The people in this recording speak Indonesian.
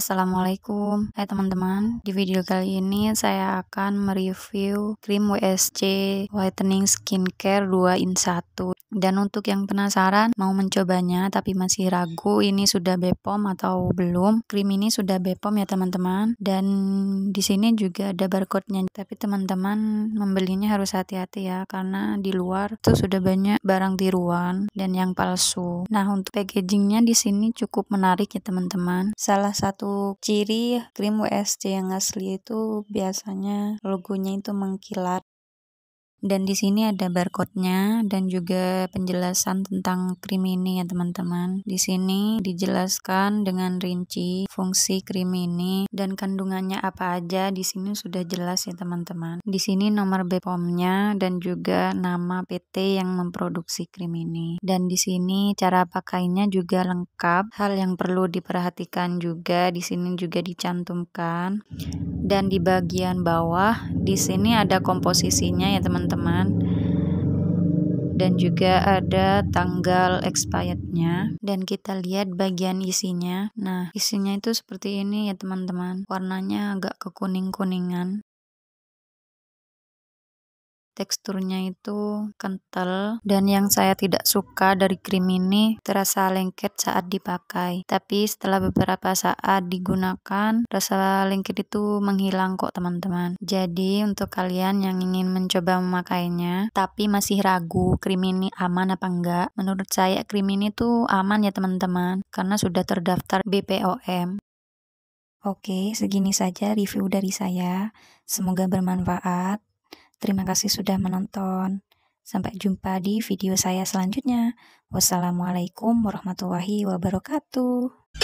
Assalamualaikum Hai teman-teman Di video kali ini saya akan mereview krim WSC Whitening Skincare 2 in 1 Dan untuk yang penasaran mau mencobanya tapi masih ragu ini sudah Bepom atau belum Krim ini sudah Bepom ya teman-teman Dan di sini juga ada barcode-nya Tapi teman-teman membelinya harus hati-hati ya Karena di luar tuh sudah banyak barang tiruan dan yang palsu Nah untuk packagingnya di sini cukup menarik ya teman-teman Salah satu untuk ciri krim WSC yang asli itu biasanya logonya itu mengkilat dan di sini ada barcode-nya dan juga penjelasan tentang krim ini ya teman-teman. Di sini dijelaskan dengan rinci fungsi krim ini dan kandungannya apa aja di sini sudah jelas ya teman-teman. Di sini nomor BPOM-nya dan juga nama PT yang memproduksi krim ini. Dan di sini cara pakainya juga lengkap. Hal yang perlu diperhatikan juga di sini juga dicantumkan dan di bagian bawah di sini ada komposisinya ya teman-teman dan juga ada tanggal expirednya dan kita lihat bagian isinya nah isinya itu seperti ini ya teman-teman warnanya agak kekuning-kuningan teksturnya itu kental dan yang saya tidak suka dari krim ini terasa lengket saat dipakai tapi setelah beberapa saat digunakan rasa lengket itu menghilang kok teman-teman jadi untuk kalian yang ingin mencoba memakainya tapi masih ragu krim ini aman apa enggak menurut saya krim ini tuh aman ya teman-teman karena sudah terdaftar BPOM Oke, segini saja review dari saya. Semoga bermanfaat. Terima kasih sudah menonton. Sampai jumpa di video saya selanjutnya. Wassalamualaikum warahmatullahi wabarakatuh.